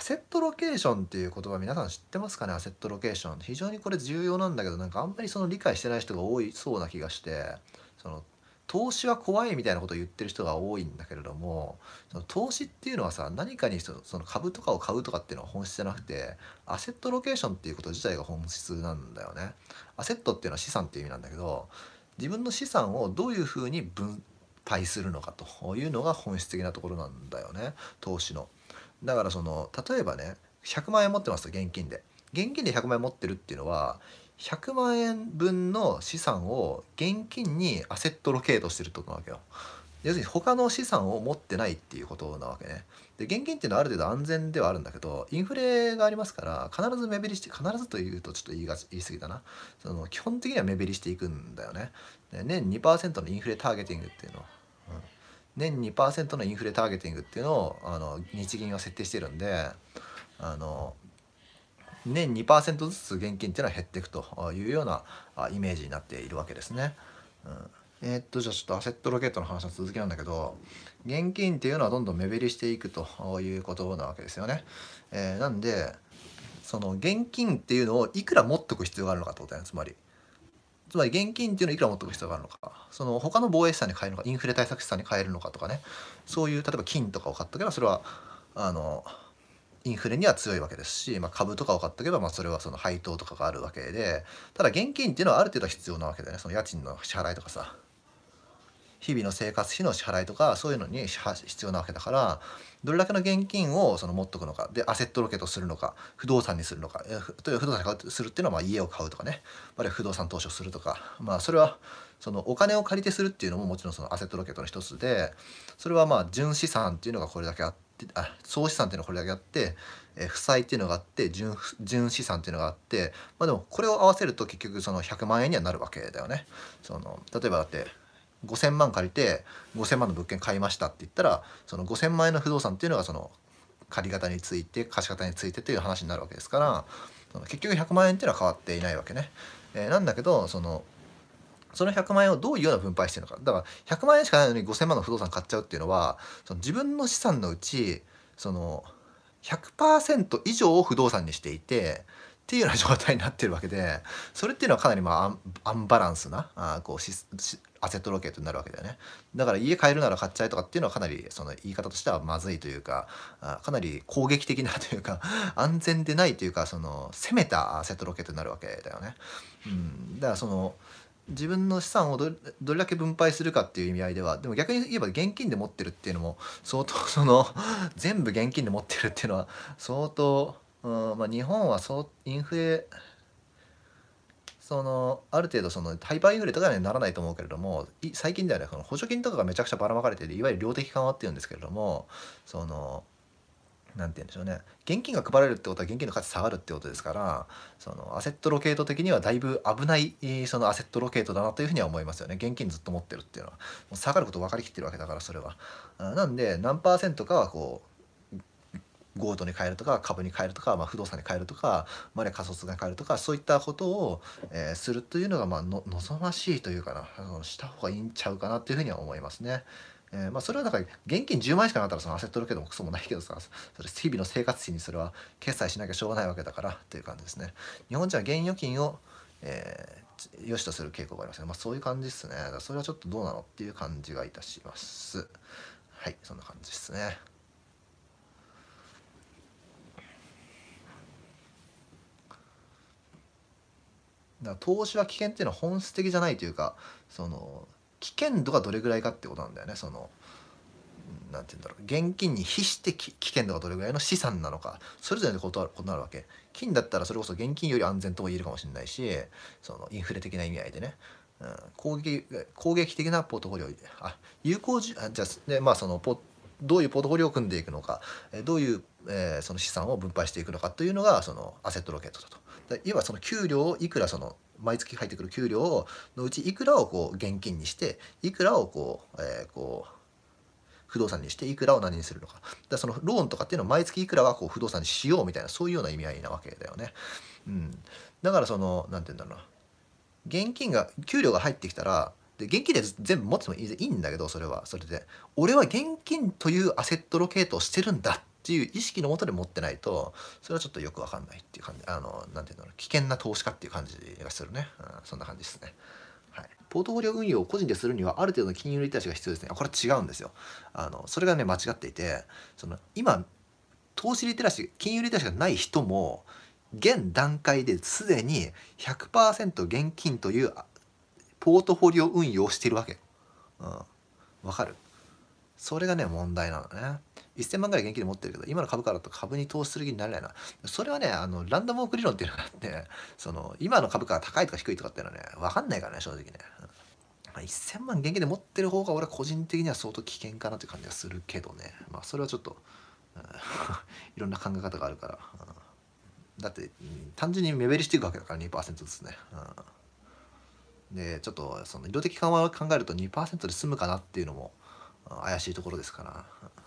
セットロケーションっていう言葉皆さん知ってますかねアセットロケーション非常にこれ重要なんだけどなんかあんまりその理解してない人が多いそうな気がしてその投資は怖いみたいなことを言ってる人が多いんだけれどもその投資っていうのはさ何かにその株とかを買うとかっていうのは本質じゃなくてアセットロケーションっていうこと自体が本質なんだよねアセットっていうのは資産っていう意味なんだけど自分の資産をどういうふうに分配するのかというのが本質的なところなんだよね投資の。だからその例えばね100万円持ってますと現金で現金で100万円持ってるっていうのは100万円分の資産を現金にアセットロケートしてるってことなわけよ要するに他の資産を持ってないっていうことなわけねで現金っていうのはある程度安全ではあるんだけどインフレがありますから必ず目減りして必ずというとちょっと言いが言い過ぎだなその基本的には目減りしていくんだよね年2%のインフレターゲティングっていうのは年2%のインフレターゲティングっていうのをあの日銀は設定してるんであの年2%ずつ現金っていうのは減っていくというようなイメージになっているわけですね。うんえー、っとじゃあちょっとアセットロケットの話の続きなんだけど現金っていうのはどんどん目減りしていくということなわけですよね。えー、なんでその現金っていうのをいくら持っとく必要があるのかってことやねつまり。つまり現金っていうのをいくら持っておく必要があるのかその他の防衛資産に変えるのかインフレ対策資産に変えるのかとかねそういう例えば金とかを買っとけばそれはあのインフレには強いわけですし、まあ、株とかを買っとけば、まあ、それはその配当とかがあるわけでただ現金っていうのはある程度必要なわけでねその家賃の支払いとかさ日々の生活費の支払いとかそういうのに必要なわけだからどれだけの現金をその持っとくのかでアセットロケットするのか不動産にするのか不動産にするっていうのはま家を買うとかねあるいは不動産投資をするとかまあそれはそのお金を借りてするっていうのももちろんそのアセットロケットの一つでそれはまあ純資産っていうのがこれだけあってあ総資産っていうのはこれだけあって、えー、負債っていうのがあって純純資産っていうのがあって、まあ、でもこれを合わせると結局その100万円にはなるわけだよね。その例えばだって5,000万借りて5,000万の物件買いましたって言ったらその5,000万円の不動産っていうのがその借り方について貸方についてという話になるわけですから結局100万円っていうのは変わっていないわけね。えー、なんだけどそのその100万円をどういうような分配してるのかだから100万円しかないのに5,000万の不動産買っちゃうっていうのはその自分の資産のうちその100%以上を不動産にしていてっていうような状態になってるわけでそれっていうのはかなりまあアンバランスなあこうしアセットロケットになるわけだよねだから家買えるなら買っちゃえとかっていうのはかなりその言い方としてはまずいというかかなり攻撃的なというか 安全でないというかその攻めたアセットロケットになるわけだよね。うん、だからその自分の資産をどれだけ分配するかっていう意味合いではでも逆に言えば現金で持ってるっていうのも相当 その全部現金で持ってるっていうのは相当、うんまあ、日本はそうインフレそのある程度そのハイパーインフレとかにはならないと思うけれども最近ではねその補助金とかがめちゃくちゃばらまかれててるいわゆる量的緩和っていうんですけれどもその何て言うんでしょうね現金が配られるってことは現金の価値下がるってことですからそのアセットロケート的にはだいぶ危ないそのアセットロケートだなというふうには思いますよね現金ずっと持ってるっていうのはもう下がること分かりきってるわけだからそれはなんで何パーセントかはこうゴールドに変えるとか株に変えるとか、まあ、不動産に変えるとか、まあ、あ仮想通貨に変えるとかそういったことを、えー、するというのが、まあの、望ましいというかなあのした方がいいんちゃうかなというふうには思いますね。えーまあ、それはなんか現金10万円しかなったらそのアセットロケットもクソもないけどさそれ日々の生活費にそれは決済しなきゃしょうがないわけだからという感じですね。日本人は現預金を、えー、良しとする傾向がありますね。まあ、そういう感じですね。それはちょっとどうなのっていう感じがいたします。はい、そんな感じですね。だから投資は危険っていうのは本質的じゃないというかその危険度がどれぐらいかってことなんだよねそのなんて言うんだろう現金に比して危険度がどれぐらいの資産なのかそれぞれで異なる異なるわけ金だったらそれこそ現金より安全とも言えるかもしれないしそのインフレ的な意味合いでね、うん、攻撃攻撃的なポートフォリオあ有効じゃあでまあそのポどういうポートフォリオを組んでいくのかどういう、えー、その資産を分配していくのかというのがそのアセットロケットだと。要はその給料をいくらその毎月入ってくる給料のうちいくらをこう現金にしていくらをこう,、えー、こう不動産にしていくらを何にするのかだそのローンとかっていうのは毎月いくらはこう不動産にしようみたいなそういうような意味合いなわけだよね。うん、だからその何て言うんだろうな現金が給料が入ってきたらで現金で全部持ってもいいんだけどそれはそれで俺は現金というアセットロケートをしてるんだっていう意識のもとで持ってないとそれはちょっとよくわかんないっていう感じあの何て言うんだろう危険な投資家っていう感じがするね、うん、そんな感じですね。はい、ポートフォリオ運用を個人でするにはある程度の金融リテラシーが必要ですねあこれ違うんですよあのそれがね間違っていてその今投資リテラシー金融リテラシーがない人も現段階ですでに100%現金というポートフォリオ運用をしてるわけ。うん、わかるそれがね問題なのね1000万ぐらい現金で持ってるけど今の株価だと株に投資する気になれないなそれはねあのランダムウォーク理論っていうのがあってその今の株価が高いとか低いとかっていうのはね分かんないからね正直ね、まあ、1000万現金で持ってる方が俺は個人的には相当危険かなという感じがするけどねまあそれはちょっと、いろんな考え方があるから、うんだって単純に目減りしていくわけだから2%ずつね、うん、でちょっとその量的緩和を考えると2%で済むかなっていうのも怪しいところですから。